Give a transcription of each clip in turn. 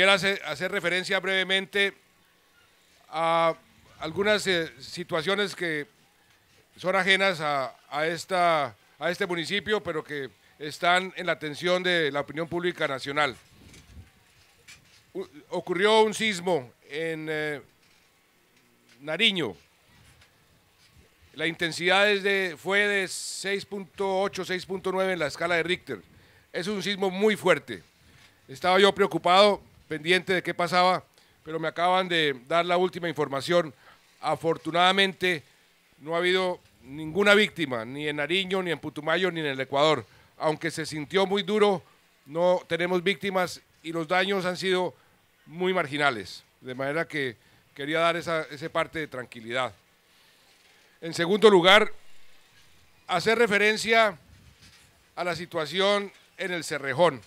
Quisiera hacer, referencia brevemente a algunas eh, situaciones que son ajenas a, esta, a este municipio, pero que están en la atención de la opinión pública nacional. ocurrió un sismo en eh, Nariño. La intensidad fue de 6.8, 6.9 en la escala de Richter. Es un sismo muy fuerte. Estaba yo preocupado pendiente de qué pasaba, pero me acaban de dar la última información. Afortunadamente no ha habido ninguna víctima, ni en Nariño, ni en Putumayo, ni en el Ecuador. Aunque se sintió muy duro, no tenemos víctimas y los daños han sido muy marginales. De manera que quería dar esa, parte de tranquilidad. En segundo lugar, hacer referencia a la situación en el Cerrejón,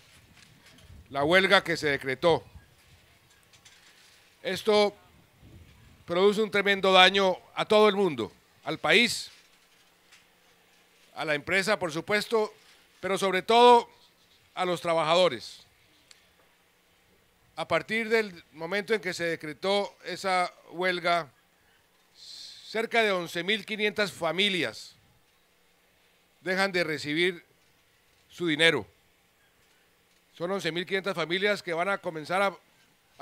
la huelga que se decretó. Esto produce un tremendo daño a todo el mundo, al país, a la empresa, por supuesto, pero sobre todo a los trabajadores. A partir del momento en que se decretó esa huelga, cerca de 11.500 familias dejan de recibir su dinero. Son 11.500 familias que van a comenzar a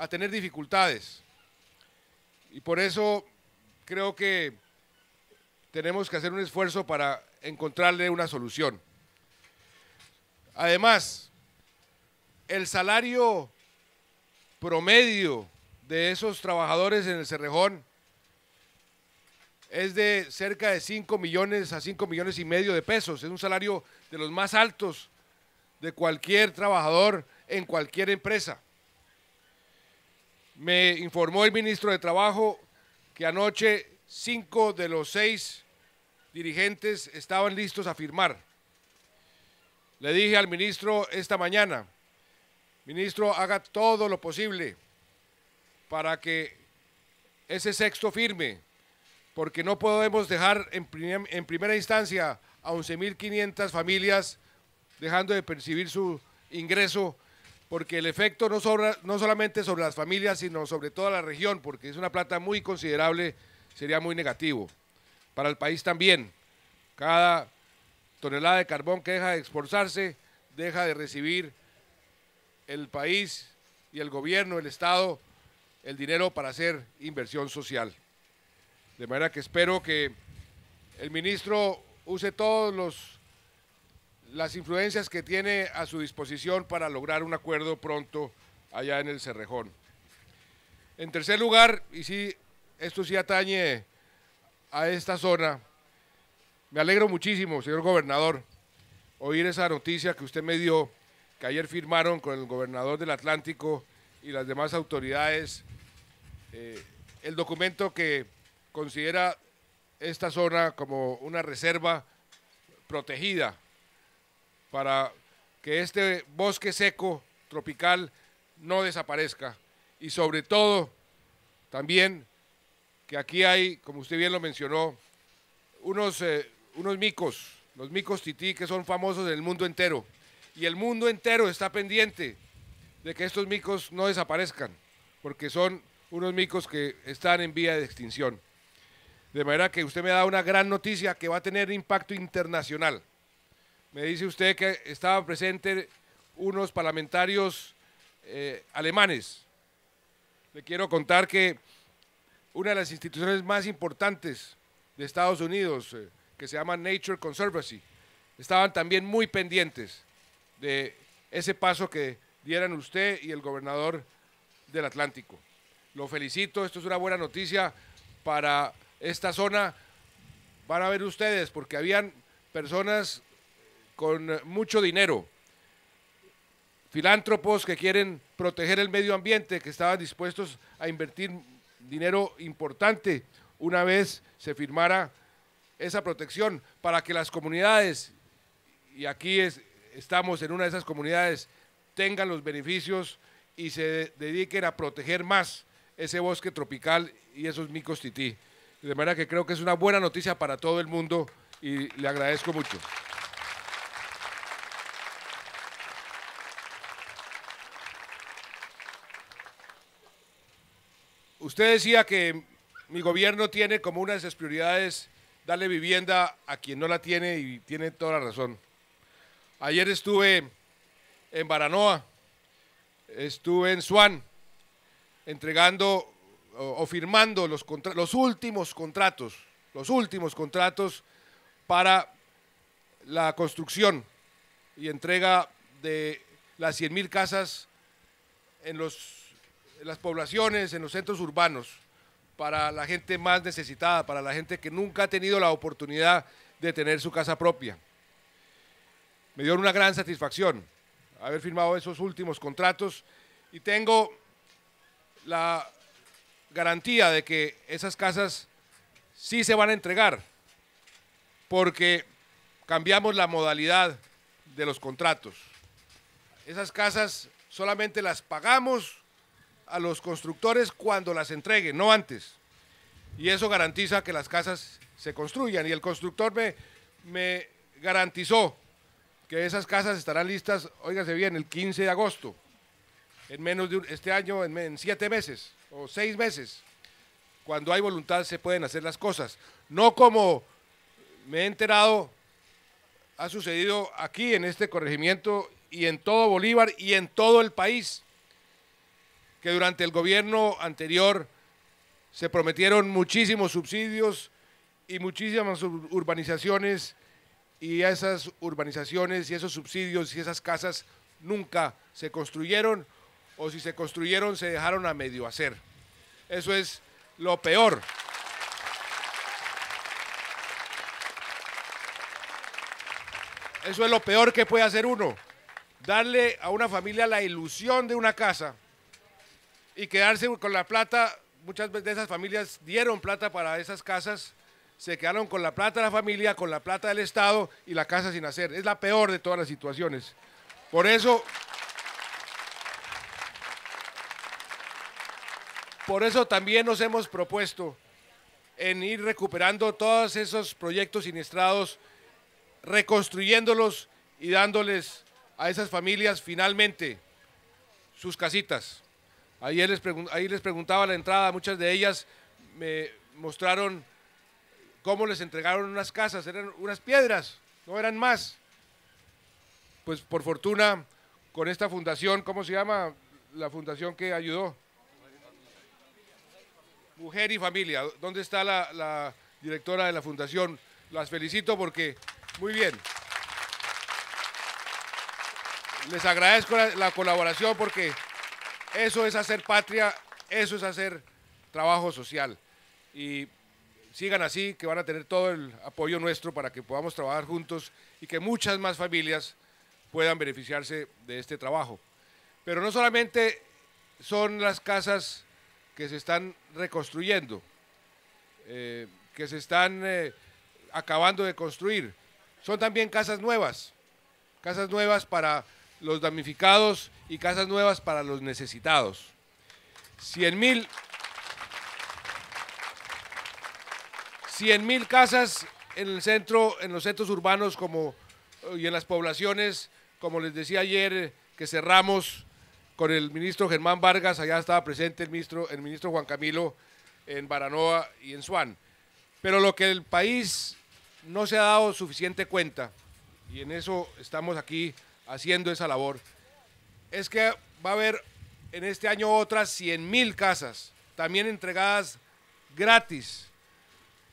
a tener dificultades. Y por eso creo que tenemos que hacer un esfuerzo para encontrarle una solución. Además, el salario promedio de esos trabajadores en el Cerrejón es de cerca de 5 millones a 5 millones y medio de pesos. Es un salario de los más altos de cualquier trabajador en cualquier empresa. Me informó el ministro de Trabajo que anoche cinco de los seis dirigentes estaban listos a firmar. Le dije al ministro esta mañana, ministro, haga todo lo posible para que ese sexto firme, porque no podemos dejar en, primera instancia a 11.500 familias dejando de percibir su ingreso porque el efecto no, sobra, no solamente sobre las familias, sino sobre toda la región, porque es una plata muy considerable, sería muy negativo. Para el país también, cada tonelada de carbón que deja de exportarse, deja de recibir el país y el gobierno, el Estado, el dinero para hacer inversión social. De manera que espero que el ministro use todos los las influencias que tiene a su disposición para lograr un acuerdo pronto allá en el Cerrejón. En tercer lugar, y si esto sí atañe a esta zona, me alegro muchísimo, señor gobernador, oír esa noticia que usted me dio, que ayer firmaron con el gobernador del Atlántico y las demás autoridades, eh, el documento que considera esta zona como una reserva protegida para que este bosque seco tropical no desaparezca y sobre todo también que aquí hay, como usted bien lo mencionó, eh, unos, micos, los micos tití que son famosos en el mundo entero y el mundo entero está pendiente de que estos micos no desaparezcan porque son unos micos que están en vía de extinción. De manera que usted me da una gran noticia que va a tener impacto internacional. Me dice usted que estaban presentes unos parlamentarios eh, alemanes. Le quiero contar que una de las instituciones más importantes de Estados Unidos, eh, que se llama Nature Conservancy, estaban también muy pendientes de ese paso que dieran usted y el gobernador del Atlántico. Lo felicito, esto es una buena noticia para esta zona. Van a ver ustedes, porque habían personas con mucho dinero, filántropos que quieren proteger el medio ambiente, que estaban dispuestos a invertir dinero importante una vez se firmara esa protección para que las comunidades, y aquí estamos en una de esas comunidades, tengan los beneficios y se dediquen a proteger más ese bosque tropical y esos micos tití. De manera que creo que es una buena noticia para todo el mundo y le agradezco mucho. Usted decía que mi gobierno tiene como una de sus prioridades darle vivienda a quien no la tiene y tiene toda la razón. Ayer estuve en Baranoa, estuve en Suan, entregando o, firmando los, los últimos contratos, los últimos contratos para la construcción y entrega de las 100.000 casas en los en las poblaciones, en los centros urbanos, para la gente más necesitada, para la gente que nunca ha tenido la oportunidad de tener su casa propia. Me dio una gran satisfacción haber firmado esos últimos contratos y tengo la garantía de que esas casas sí se van a entregar, porque cambiamos la modalidad de los contratos. Esas casas solamente las pagamos a los constructores cuando las entreguen, no antes. Y eso garantiza que las casas se construyan. Y el constructor me, me garantizó que esas casas estarán listas, óigase bien, el 15 de agosto, en menos de un, este año, en, en siete meses o seis meses. Cuando hay voluntad se pueden hacer las cosas. No como me he enterado, ha sucedido aquí en este corregimiento y en todo Bolívar y en todo el país que durante el gobierno anterior se prometieron muchísimos subsidios y muchísimas urbanizaciones y esas urbanizaciones y esos subsidios y esas casas nunca se construyeron o si se construyeron se dejaron a medio hacer. Eso es lo peor. Eso es lo peor que puede hacer uno. Darle a una familia la ilusión de una casa y quedarse con la plata. Muchas de esas familias dieron plata para esas casas, se quedaron con la plata de la familia, con la plata del Estado y la casa sin hacer. Es la peor de todas las situaciones. Por eso, por eso también nos hemos propuesto en ir recuperando todos esos proyectos siniestrados, reconstruyéndolos y dándoles a esas familias finalmente sus casitas les, ahí les preguntaba la entrada, muchas de ellas me mostraron cómo les entregaron unas casas, eran unas piedras, no eran más. Pues por fortuna, con esta fundación, ¿cómo se llama la fundación que ayudó? Mujer y Familia, ¿dónde está la, directora de la fundación? Las felicito porque, muy bien. Les agradezco la colaboración porque eso es hacer patria, eso es hacer trabajo social. Y sigan así, que van a tener todo el apoyo nuestro para que podamos trabajar juntos y que muchas más familias puedan beneficiarse de este trabajo. Pero no solamente son las casas que se están reconstruyendo, eh, que se están eh, acabando de construir, son también casas nuevas, casas nuevas para los damnificados y casas nuevas para los necesitados. 100 mil casas en el centro, en los centros urbanos como, y en las poblaciones, como les decía ayer, que cerramos con el ministro Germán Vargas, allá estaba presente el ministro, el ministro Juan Camilo en Baranoa y en Suán. Pero lo que el país no se ha dado suficiente cuenta, y en eso estamos aquí haciendo esa labor, es que va a haber en este año otras 100 mil casas, también entregadas gratis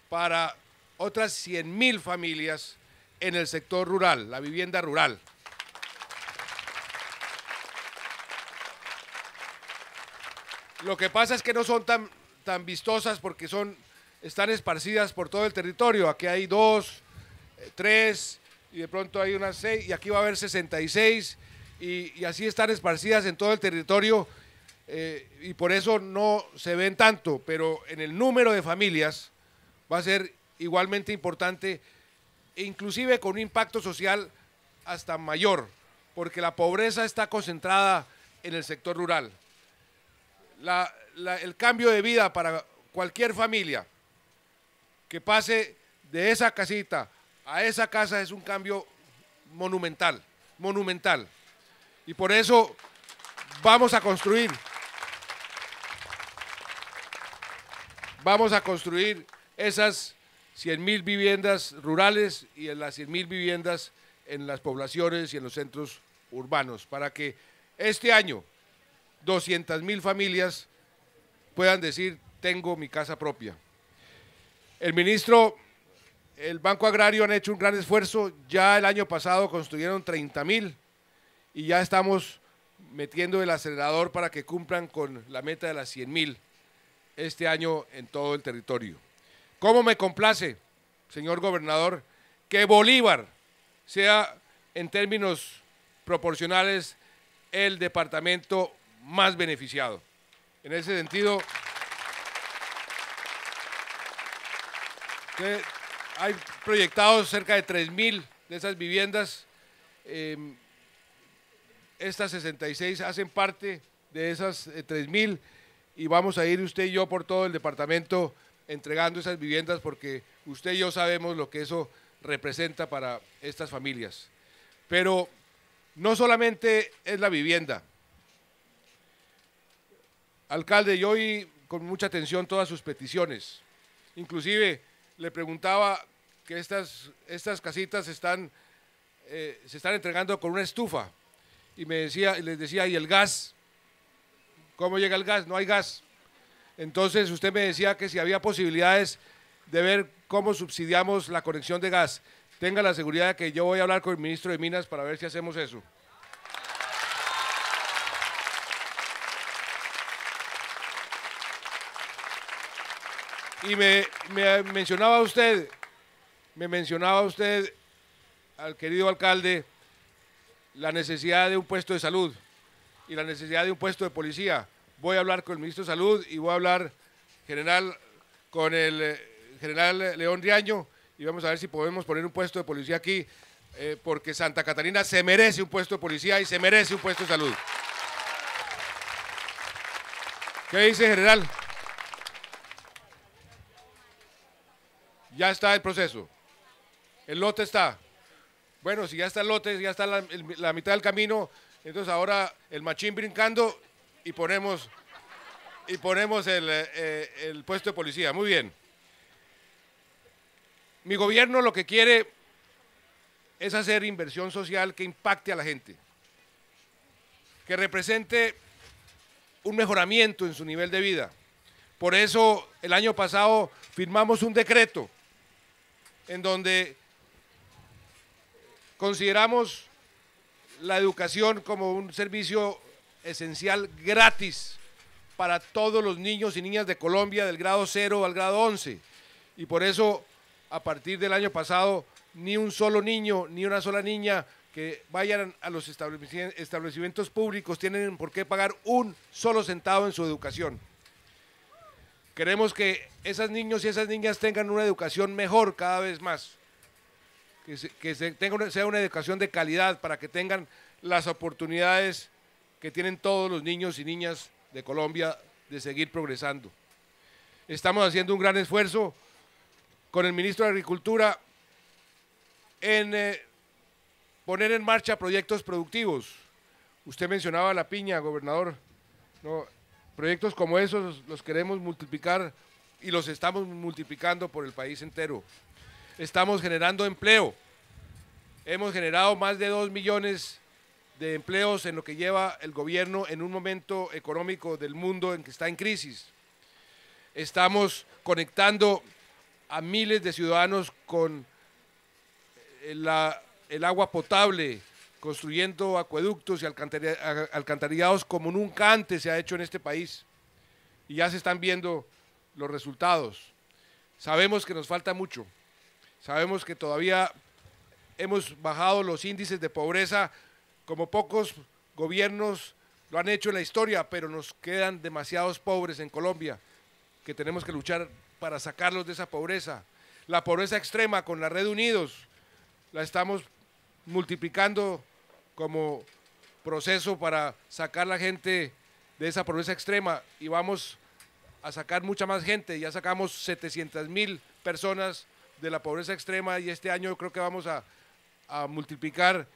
para otras 100 mil familias en el sector rural, la vivienda rural. Lo que pasa es que no son tan, tan vistosas porque son, están esparcidas por todo el territorio. Aquí hay dos, eh, tres, y de pronto hay unas 6 y aquí va a haber 66 y, y así están esparcidas en todo el territorio eh, y por eso no se ven tanto, pero en el número de familias va a ser igualmente importante, e inclusive con un impacto social hasta mayor, porque la pobreza está concentrada en el sector rural. el cambio de vida para cualquier familia que pase de esa casita a esa casa es un cambio monumental, monumental. Y por eso vamos a construir, vamos a construir esas 100.000 mil viviendas rurales y las 100 mil viviendas en las poblaciones y en los centros urbanos para que este año 200.000 mil familias puedan decir tengo mi casa propia. El ministro el Banco Agrario han hecho un gran esfuerzo. Ya el año pasado construyeron 30 mil y ya estamos metiendo el acelerador para que cumplan con la meta de las 100 mil este año en todo el territorio. ¿Cómo me complace, señor gobernador, que Bolívar sea en términos proporcionales el departamento más beneficiado? En ese sentido, hay proyectados cerca de 3.000 de esas viviendas. Em, estas 66 hacen parte de esas 3.000 eh, y vamos a ir usted y yo por todo el departamento entregando esas viviendas porque usted y yo sabemos lo que eso representa para estas familias. Pero no solamente es la vivienda. Alcalde, yo oí con mucha atención todas sus peticiones. Inclusive le preguntaba que estas, estas casitas están, eh, se están entregando con una estufa. Y me decía, y les decía, ¿y el gas? ¿Cómo llega el gas? No hay gas. Entonces usted me decía que si había posibilidades de ver cómo subsidiamos la conexión de gas. Tenga la seguridad de que yo voy a hablar con el ministro de Minas para ver si hacemos eso. Y me, mencionaba usted, me mencionaba usted al querido alcalde la necesidad de un puesto de salud y la necesidad de un puesto de policía. Voy a hablar con el ministro de Salud y voy a hablar general con el eh, general León Riaño y vamos a ver si podemos poner un puesto de policía aquí eh, porque Santa Catarina se merece un puesto de policía y se merece un puesto de salud. ¿Qué dice general? Ya está el proceso. El lote está. Bueno, si ya está el lote, ya está la, mitad del camino, entonces ahora el machín brincando y ponemos, y ponemos eh, el puesto de policía. Muy bien. Mi gobierno lo que quiere es hacer inversión social que impacte a la gente, que represente un mejoramiento en su nivel de vida. Por eso el año pasado firmamos un decreto en donde consideramos la educación como un servicio esencial gratis para todos los niños y niñas de Colombia del grado 0 al grado 11. Y por eso, a partir del año pasado, ni un solo niño, ni una sola niña que vayan a los establecimientos públicos tienen por qué pagar un solo centavo en su educación. Queremos que esos niños y esas niñas tengan una educación mejor cada vez más. Que, sea una educación de calidad para que tengan las oportunidades que tienen todos los niños y niñas de Colombia de seguir progresando. Estamos haciendo un gran esfuerzo con el ministro de Agricultura en eh, poner en marcha proyectos productivos. Usted mencionaba la piña, gobernador. No, Proyectos como esos los queremos multiplicar y los estamos multiplicando por el país entero. Estamos generando empleo. Hemos generado más de dos millones de empleos en lo que lleva el gobierno en un momento económico del mundo en que está en crisis. Estamos conectando a miles de ciudadanos con eh, el agua potable, construyendo acueductos y alcantarillados como nunca antes se ha hecho en este país. Y ya se están viendo los resultados. Sabemos que nos falta mucho. Sabemos que todavía hemos bajado los índices de pobreza como pocos gobiernos lo han hecho en la historia, pero nos quedan demasiados pobres en Colombia que tenemos que luchar para sacarlos de esa pobreza. La pobreza extrema con la Red Unidos la estamos multiplicando como proceso para sacar la gente de esa pobreza extrema y vamos a sacar mucha más gente. Ya sacamos 700 mil personas de la pobreza extrema y este año creo que vamos a, a multiplicar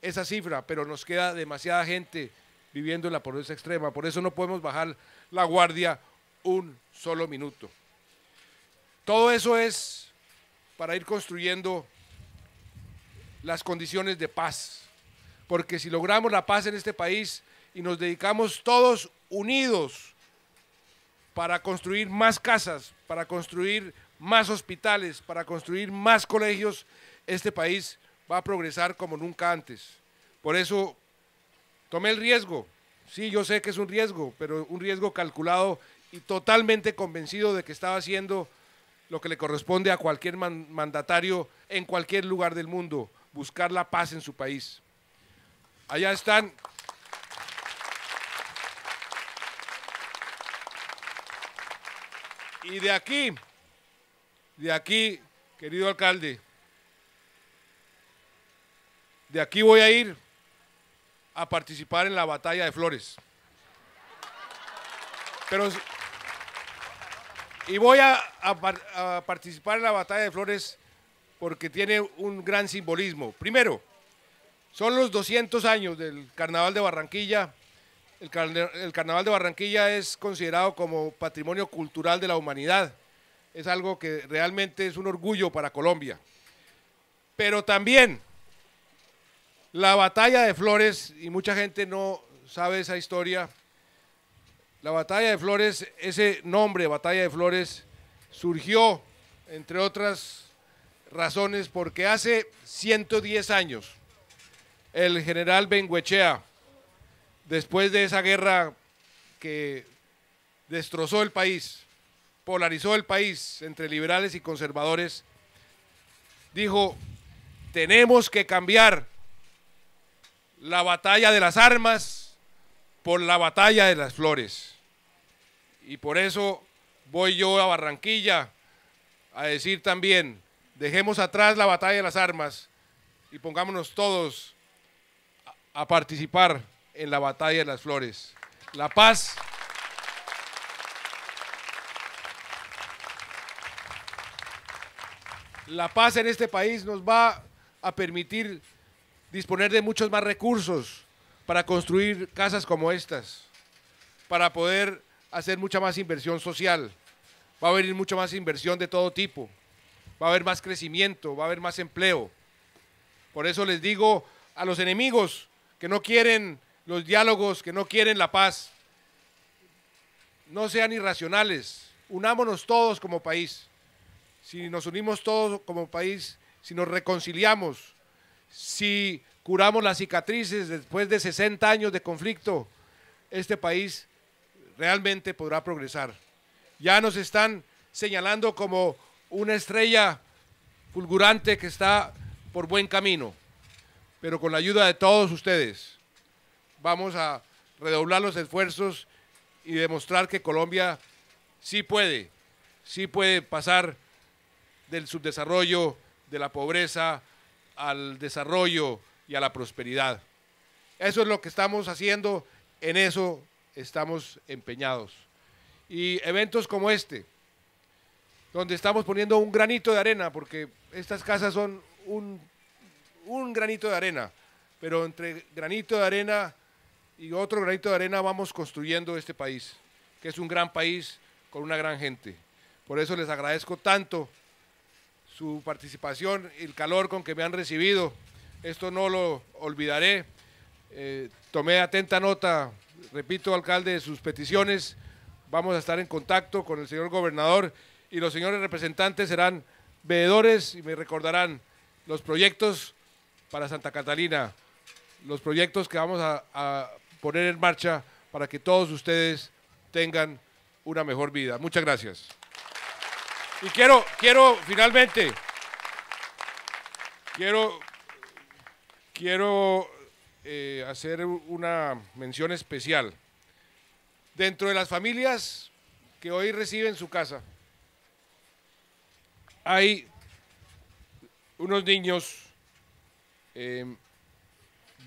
esa cifra, pero nos queda demasiada gente viviendo en la pobreza extrema. Por eso no podemos bajar la guardia un solo minuto. Todo eso es para ir construyendo las condiciones de paz porque si logramos la paz en este país y nos dedicamos todos unidos para construir más casas, para construir más hospitales, para construir más colegios, este país va a progresar como nunca antes. Por eso tomé el riesgo. Sí, yo sé que es un riesgo, pero un riesgo calculado y totalmente convencido de que estaba haciendo lo que le corresponde a cualquier mandatario en cualquier lugar del mundo, buscar la paz en su país. Allá están. Y de aquí, de aquí, querido alcalde, de aquí voy a ir a participar en la batalla de flores. Pero, y voy a participar en la batalla de flores porque tiene un gran simbolismo. Primero, son los 200 años del Carnaval de Barranquilla. El, Carnaval de Barranquilla es considerado como patrimonio cultural de la humanidad. Es algo que realmente es un orgullo para Colombia. Pero también la batalla de Flores, y mucha gente no sabe esa historia, la batalla de Flores, ese nombre, batalla de Flores, surgió, entre otras razones, porque hace 110 años, el general Benguechea, después de esa guerra que destrozó el país, polarizó el país entre liberales y conservadores, dijo, tenemos que cambiar la batalla de las armas por la batalla de las flores. Y por eso voy yo a Barranquilla a decir también, dejemos atrás la batalla de las armas y pongámonos todos a participar en la batalla de las flores. La paz. La paz en este país nos va a permitir disponer de muchos más recursos para construir casas como estas, para poder hacer mucha más inversión social, va a haber mucha más inversión de todo tipo, va a haber más crecimiento, va a haber más empleo. Por eso les digo a los enemigos, que no quieren los diálogos, que no quieren la paz. No sean irracionales, unámonos todos como país. Si nos unimos todos como país, si nos reconciliamos, si curamos las cicatrices después de 60 años de conflicto, este país realmente podrá progresar. Ya nos están señalando como una estrella fulgurante que está por buen camino pero con la ayuda de todos ustedes vamos a redoblar los esfuerzos y demostrar que Colombia sí puede, sí puede pasar del subdesarrollo, de la pobreza, al desarrollo y a la prosperidad. Eso es lo que estamos haciendo, en eso estamos empeñados. Y eventos como este, donde estamos poniendo un granito de arena, porque estas casas son un un granito de arena, pero entre granito de arena y otro granito de arena vamos construyendo este país, que es un gran país con una gran gente. Por eso les agradezco tanto su participación, el calor con que me han recibido. Esto no lo olvidaré. Eh, tomé atenta nota, repito, alcalde, de sus peticiones. Vamos a estar en contacto con el señor gobernador y los señores representantes serán veedores y me recordarán los proyectos para Santa Catalina, los proyectos que vamos a, poner en marcha para que todos ustedes tengan una mejor vida. Muchas gracias. Y quiero, quiero finalmente, quiero, quiero eh, hacer una mención especial. Dentro de las familias que hoy reciben su casa, hay unos niños Em,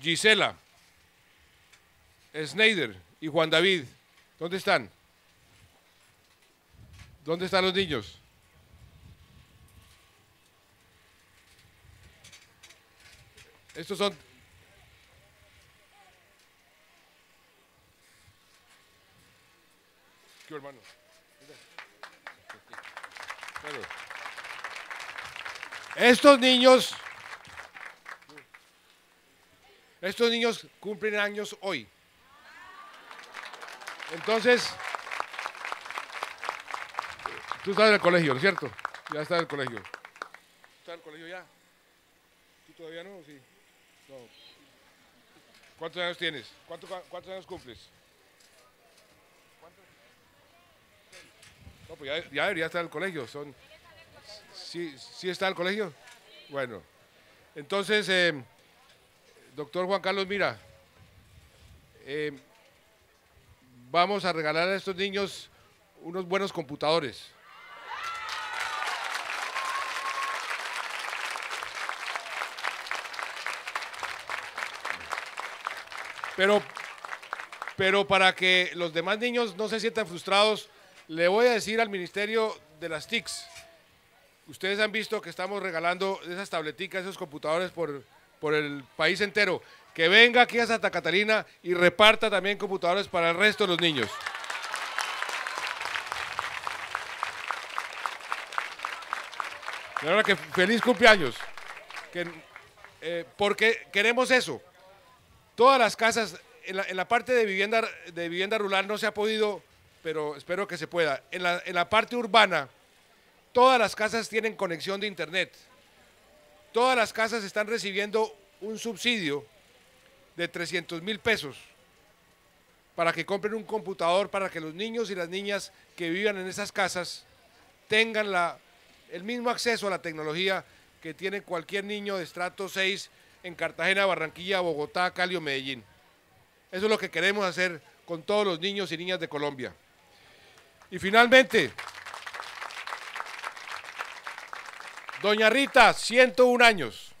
Gisela, Snyder y Juan David, ¿dónde están? ¿Dónde están los niños? Estos son... ¿Qué Estos niños estos niños cumplen años hoy. Entonces, tú estás en el colegio, ¿no es cierto? Ya estás en el colegio. ¿Estás en el colegio ya? ¿Tú todavía no? No. ¿Cuántos años tienes? ¿Cuántos años cumples? ¿Cuántos? No, pues ya, ya, en el colegio. Son... ¿Sí, está en el colegio? Bueno. Entonces, eh, Doctor Juan Carlos, mira, eh, vamos a regalar a estos niños unos buenos computadores. Pero, pero para que los demás niños no se sientan frustrados, le voy a decir al Ministerio de las TICs, ustedes han visto que estamos regalando esas tableticas, esos computadores por por el país entero, que venga aquí a Santa Catalina y reparta también computadores para el resto de los niños. De verdad que feliz cumpleaños. Eh, porque queremos eso. Todas las casas, en la, en la, parte de vivienda, de vivienda rural no se ha podido, pero espero que se pueda. En la, en la parte urbana, todas las casas tienen conexión de Internet. Todas las casas están recibiendo un subsidio de 300 mil pesos para que compren un computador para que los niños y las niñas que vivan en esas casas tengan la, el mismo acceso a la tecnología que tiene cualquier niño de estrato 6 en Cartagena, Barranquilla, Bogotá, Cali o Medellín. Eso es lo que queremos hacer con todos los niños y niñas de Colombia. Y finalmente... Doña Rita, 101 años.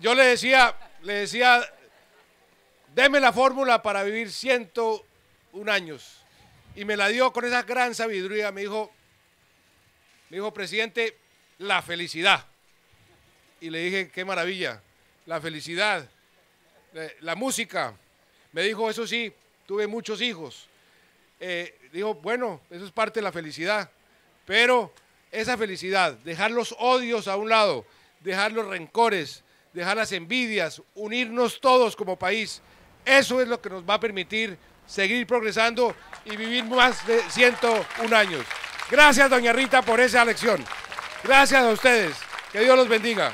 Yo le decía, le decía, deme la fórmula para vivir 101 años. Y me la dio con esa gran sabiduría. Me dijo, me dijo, presidente, la felicidad. Y le dije, qué maravilla, la felicidad, eh, la, música. Me dijo, eso sí, tuve muchos hijos. Eh, dijo, bueno, eso es parte de la felicidad. Pero esa felicidad, dejar los odios a un lado, dejar los rencores, dejar las envidias, unirnos todos como país. Eso es lo que nos va a permitir seguir progresando y vivir más de 101 años. Gracias, doña Rita, por esa lección. Gracias a ustedes. Que Dios los bendiga.